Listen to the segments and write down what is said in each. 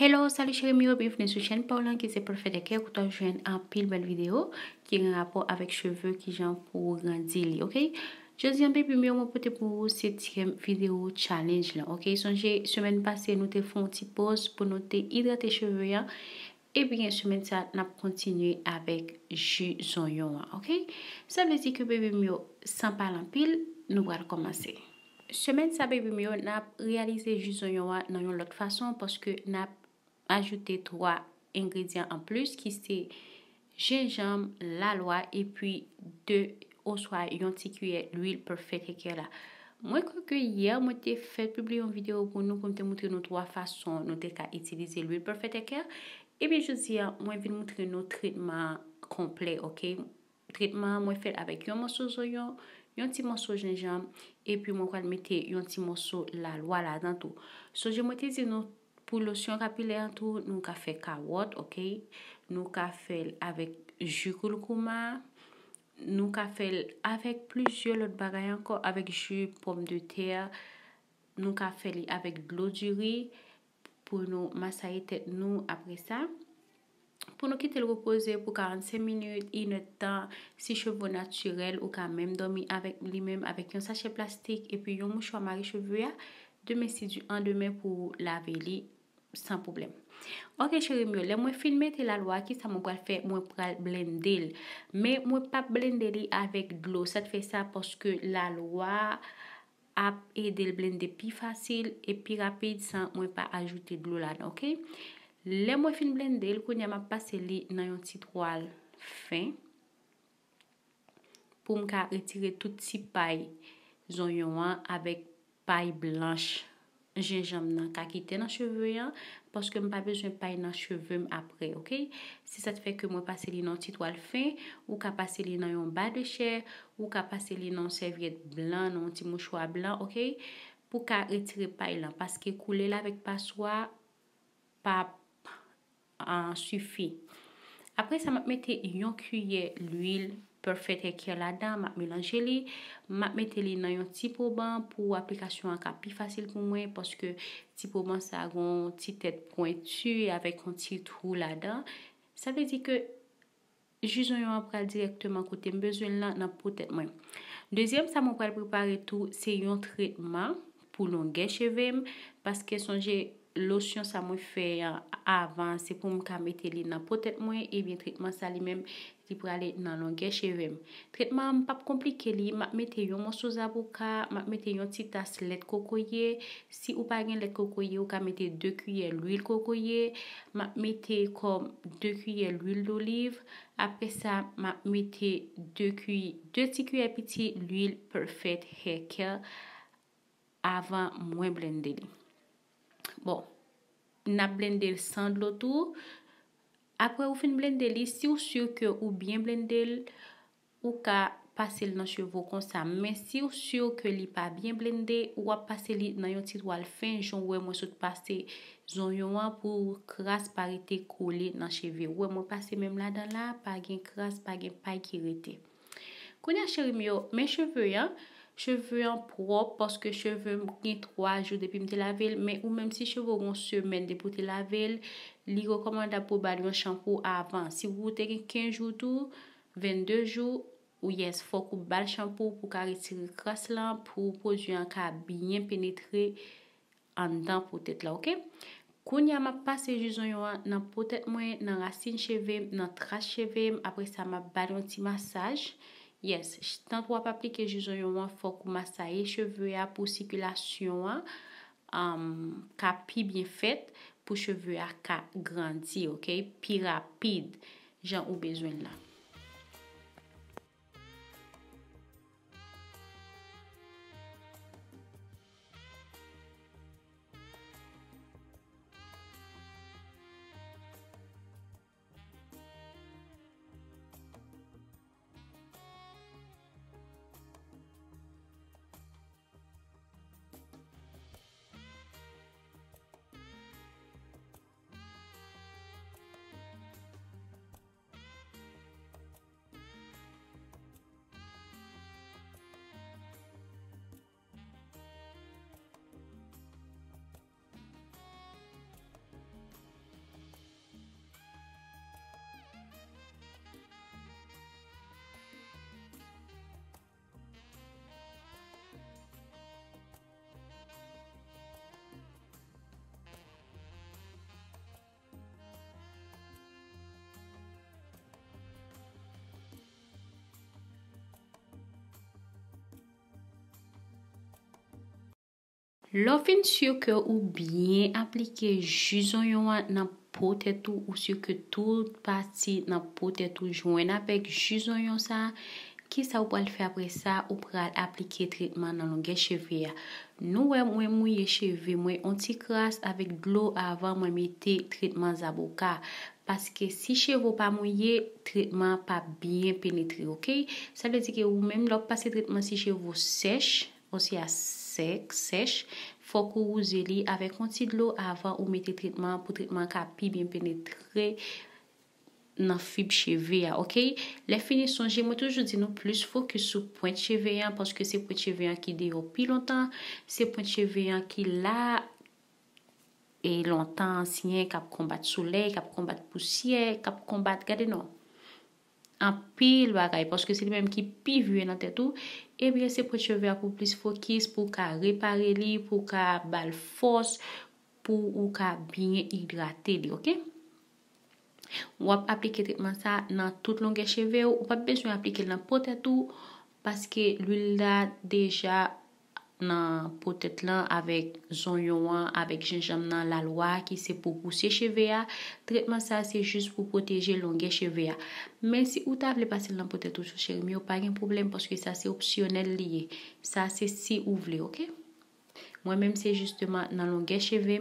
Hello, sali chere miyo, biyo fne sou chen pa wlan ki se profe de ke koutan jwen an pil bel video ki ren rapor avek cheveu ki jan pou randi li, ok? Je zyen bebe miyo mwen pote pou 7e video challenge la, ok? Son jen semen pase nou te fon ti pose pou nou te hidrate cheveu ya e biyen semen sa nap kontinu avek ju zon yonwa, ok? San le zi ke bebe miyo san palan pil, nou wale komanse Semen sa bebe miyo nap realize ju zon yonwa nan yon lot fason, poske nap ajoute 3 ingredyen an plus ki se jenjam, lalwa e pi 2 oswa yon ti kuyet lwil perfet e kè la. Mwen kou kou yè, mwen te fè publi yon video kon nou kon te moutri nou 3 fason nou te ka itilize lwil perfet e kè. E bi jou ziyan mwen vin moutri nou tritman komple ok. Tritman mwen fè avèk yon monsou zo yon, yon ti monsou jenjam, e pi mwen kou mwen te yon ti monsou lalwa la dan tou. So jenman te zi nou Pou losyon kapilè an tou, nou ka fe kawot, nou ka fel avèk ju kul kouma, nou ka fel avèk plusye lòt bagay anko avèk ju pom de ter, nou ka fel avèk glodjiri pou nou masaye tèt nou apre sa. Pou nou kite l repose pou 45 minyot, inè tan, si chevo naturel ou ka mèm domi avèk li mèm avèk yon sachet plastik epi yon mouchwa mari chevyè, demè si du an demè pou lave li. San poublem. Ok, chere miyo, le mwen fin mette la lwa ki sa mwen kwa l fe mwen pral blendel. Me mwen pa blendeli avek glou. Sa te fe sa poske la lwa ap edel blendel pi fasil e pi rapid san mwen pa ajoutel glou lan. Ok, le mwen fin blendel kwenye mwen pase li nan yon titwal fin. Pou mwen ka retire tout si pay zon yon an avek pay blansh. jenjam nan kakite nan cheve yon, paske m pa bezwen pay nan cheve m apre, ok? Si sa te feke mwen pase li nan titwal fin, ou ka pase li nan yon ba de chè, ou ka pase li nan serviet blan, nan ti mouchwa blan, ok? Pou ka retire pay lan, paske koule la vek pa swa, pa an sufi. Apre sa m ap mette yon kuyè l'uil, Perfekte ek yon ladan, mak melanje li. Mak meteli nan yon ti po ban pou aplikasyon anka pi fasil pou mwen. Poske ti po ban sa agon ti tet pointu avek yon ti trou ladan. Sa ve di ke jizon yon apal direktman kote mbezoun lan nan potet mwen. Dezyem sa mwen apal prepare tou se yon tritman pou lon gen chevem. Paske sonje losyon sa mwen fe avan se pou mka meteli nan potet mwen. Ebyen tritman sa li menm. li pou gale nanon gen chevem. Tretman, m pap komplike li, ma mette yon monsouz abouka, ma mette yon titas let kokoye, si ou pa gen let kokoye, ou ka mette 2 kuyel l'ouil kokoye, ma mette kom 2 kuyel l'ouil l'oliv, apre sa, ma mette 2 kuyel, 2-6 kuyel piti l'ouil perfet hek, avan mwen blendeli. Bon, na blendel san l'otou, Apre ou fin blende li, si ou sur ke ou bien blende li, ou ka pase li nan cheveau konsa. Men si ou sur ke li pa bien blende, ou a pase li nan yon titwal fin, joun wè mwen sot pase zon yon an pou kras parite kou li nan cheve. Wè mwen pase menm la dan la, pa gen kras, pa gen pay kirete. Kounen chere miyo, men cheveu yon. Cheve yon prop, poske cheve mwen gen 3 jou depi mte lavel, men ou menm si cheve yon semen depi mte lavel, li rekomanda pou bade yon shampou avan. Si wote gen 15 jou tou, 22 jou, ou yes, fokou bade shampou pou ka resiri kras lan, pou pou yon ka bine penetre an dan potet la, ok? Koun ya ma pase jezon yon nan potet mwen, nan rasin cheve, nan tras cheve, apre sa ma bade yon ti masaj, Yes, tanp wap aplike jizon yo mwen fok ou masaye chevy a pou sikilasyon a ka pi bie fèt pou chevy a ka granti, ok? Pi rapide jan ou bezwen la. Lo fin syo ke ou byen aplike jizonyon nan potetou ou syo ke tout pati nan potetou jwen apèk jizonyon sa, ki sa ou pal fè apre sa ou pral aplike tritman nan longen cheve ya. Nou wè mwen mwen mwenye cheve mwen yon ti kras avèk glou avan mwen mette tritman zaboka. Paske si chevo pa mwenye, tritman pa byen penetre ok. Sa le di ke ou mwen mwen mwen mwen yon paske tritman si chevo sech. Fok ou ouze li ave konti de lo avan ou meti tritman pou tritman ka pi bin penetre nan fib cheve ya. Le fini sonje mwen toujou di nou plus fok sou pointe cheve yan. Porske se pointe cheve yan ki deyo pi lontan. Se pointe cheve yan ki la e lontan sinye kap kombat souley, kap kombat pousye, kap kombat gade nou. An pi lwa gaye. Porske se li menm ki pi vywe nan tetou. e bie se pou cheve a pou plis fokis, pou ka repare li, pou ka bal fos, pou ou ka binye idrate li, ok? Ou ap aplike trikman sa nan tout longe cheve ou, ou pa beswen aplike nan potatou, paske l'ul la deja... nan potet lan avek zon yon an, avek jen jen nan la lwa ki se pou gousye cheve ya. Tretman sa se jist pou poteje longen cheve ya. Men si ou ta vle pase lan potet ou se chere, mi yo pa gen problem paske sa se opsiyonel liye. Sa se si ou vle, ok? Mwen menm se jistman nan longen cheve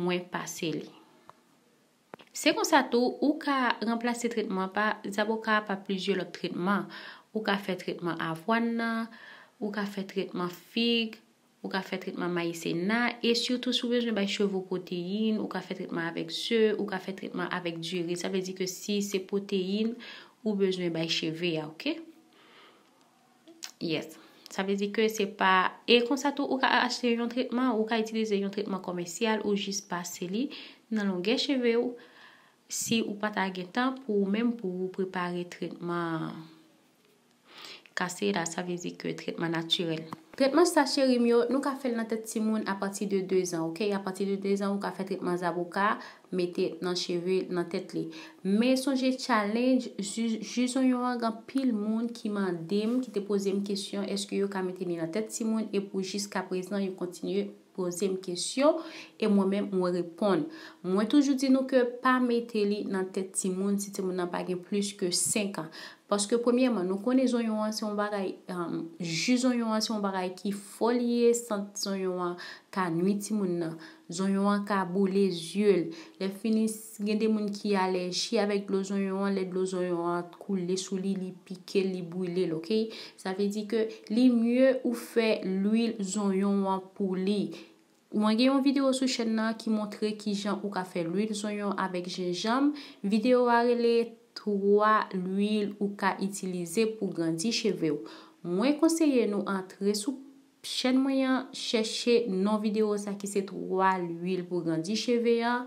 mwen pase li. Se kon sa tou, ou ka remplase tretman pa, zabo ka pa plizye lop tretman, ou ka fe tretman avwana, ou ka fè tretman fig, ou ka fè tretman maïse na, e surtout sou bezne bay chevo poteyin, ou ka fè tretman avèk se, ou ka fè tretman avèk djiri. Sa vè di ke si se poteyin, ou bezne bay cheve ya, ok? Yes. Sa vè di ke se pa, e konsato ou ka achete yon tretman, ou ka itilize yon tretman komensyal, ou jispa seli nan longè cheve ou, si ou pata agè tanp ou mèm pou wou prepare tretman... kase da sa vizike tritman naturel. Tritman stache remyo, nou ka fèl nan tèt ti moun a pati de 2 an, ok? A pati de 2 an, nou ka fèl tritman zaboka, mette nan cheve, nan tèt li. Men son jè challenge, jè son yon wagan pil moun ki mandem, ki te pose m kèsyon, eske yon ka mette li nan tèt ti moun, e pou jiska preznan yon kontinye pose m kèsyon, e mwen mèm mwen repon. Mwen toujou di nou ke pa mette li nan tèt ti moun, si te moun nan bagen plus ke 5 an. Paske premye man nou kone zon yon an si yon baray um, ki folye sant zon yon an ka nwiti moun nan. Zon yon an ka bou le zyul. Le finis gen de moun ki ale chi avek blo zon yon an, le blo zon yon an koule sou li li pike li bou le loke. Sa fe di ke li mye ou fe l'uil zon yon an pou li. Mwen gen yon video sou chen nan ki montre ki jan ou ka fe l'uil zon yon an avek je janm. Video warele. Trouwa l'huil ou ka itilize pou grandi cheve yo. Mwen konseye nou antre sou chen mwen yan. Cheche nan video sa ki se trouwa l'huil pou grandi cheve yan.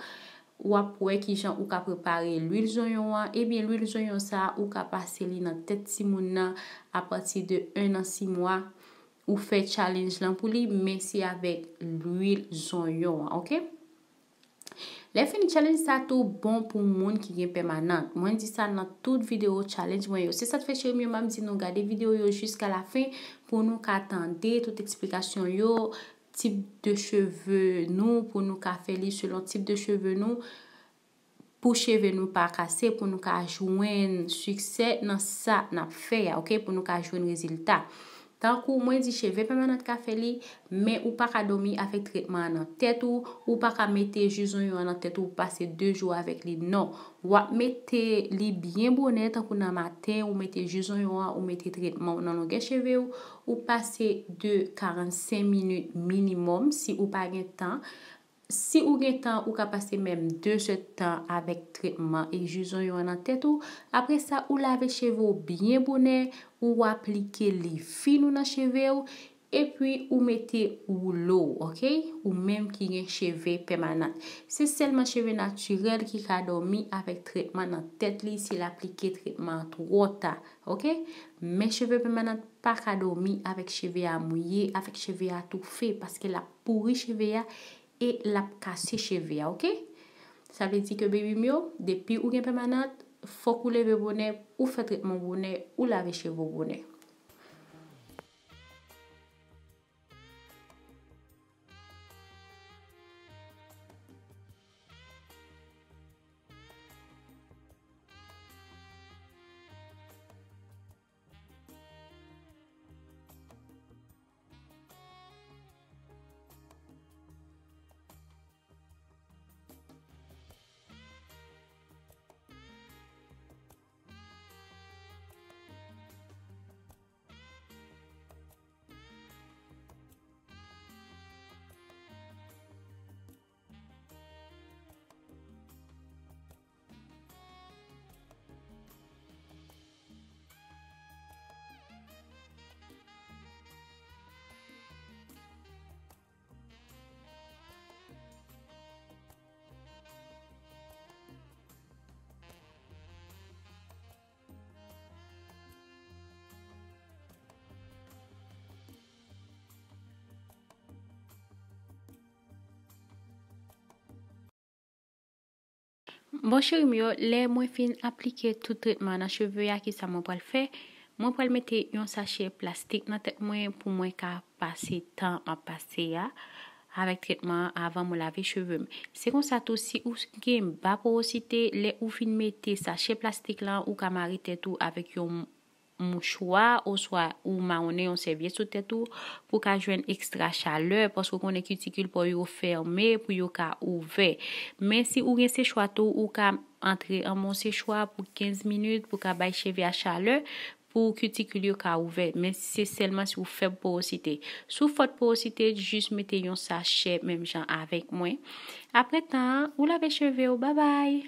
Ou apwe ki jan ou ka prepare l'huil zon yon an. Ebyen l'huil zon yon sa ou ka pase li nan tet si moun nan. A pati de 1 an 6 mwen. Ou fe challenge lan pou li. Men si avek l'huil zon yon an. Ok? Lè fè ni challenge sa tou bon pou moun ki gen permanant. Mwen di sa nan tout videyo challenge mwen yo. Se sa te fè, chè mi yo mam zin nou gade videyo yo jiska la fè. Pou nou ka atande, tout eksplikasyon yo, tip de cheve nou, pou nou ka fè li selon tip de cheve nou. Pou cheve nou pa kase, pou nou ka ajouen suksè nan sa nap fè ya, pou nou ka ajouen reziltat. Tankou mwen di cheve peman nan kafe li, men ou pa ka domi afek tretman nan tetou, ou pa ka mette jizon yon nan tetou, ou pase 2 jou avik li. Non, wak mette li byen bonet, tankou nan maten, ou mette jizon yon an, ou mette tretman nan gen cheve ou, ou pase 2, 45 minit minimum, si ou pa gen tan, Si ou gen tan, ou ka pase menm 2-7 tan avek trepman e jizon yon nan tet ou, apre sa ou lave cheve ou byen bounen, ou aplike li fin ou nan cheve ou, e pwi ou mete ou lo, ok? Ou menm ki gen cheve pemanat. Se selman cheve naturel ki ka domi avek trepman nan tet li, si la aplike trepman tou wotan, ok? Men cheve pemanat pa ka domi avek cheve a mouye, avek cheve a toufe, paske la pouri cheve a e lap kase cheve a, ok? Sa ven si ke bebi myo, depi ou gen permanant, fok ou le ve bonen, ou fet repman bonen, ou lave cheve ou bonen. Mwen fin aplike tout tretman nan cheve ya ki sa mwen pral fe, mwen pral mete yon sachet plastik nan tek mwen pou mwen ka pase tan apase ya avek tretman avan mwen lave cheve. Sekon sa to si ou gen baporosi te, le ou fin mete sachet plastik lan ou ka marite tou avek yon plastik. mou chwa, ou swa ou ma one yon servye sou tetou pou ka jwen ekstra chaleur, posko konen kutikil pou yo ferme, pou yo ka ouve. Men si ou gen se chwa tou, ou ka entre an mons se chwa pou 15 min, pou ka bay cheve a chaleur, pou kutikil yo ka ouve. Men se selman si ou feb porosite. Sou fote porosite, jist mette yon sa chep, mem jan avek mwen. Apre tan, ou lave cheve, ou babay!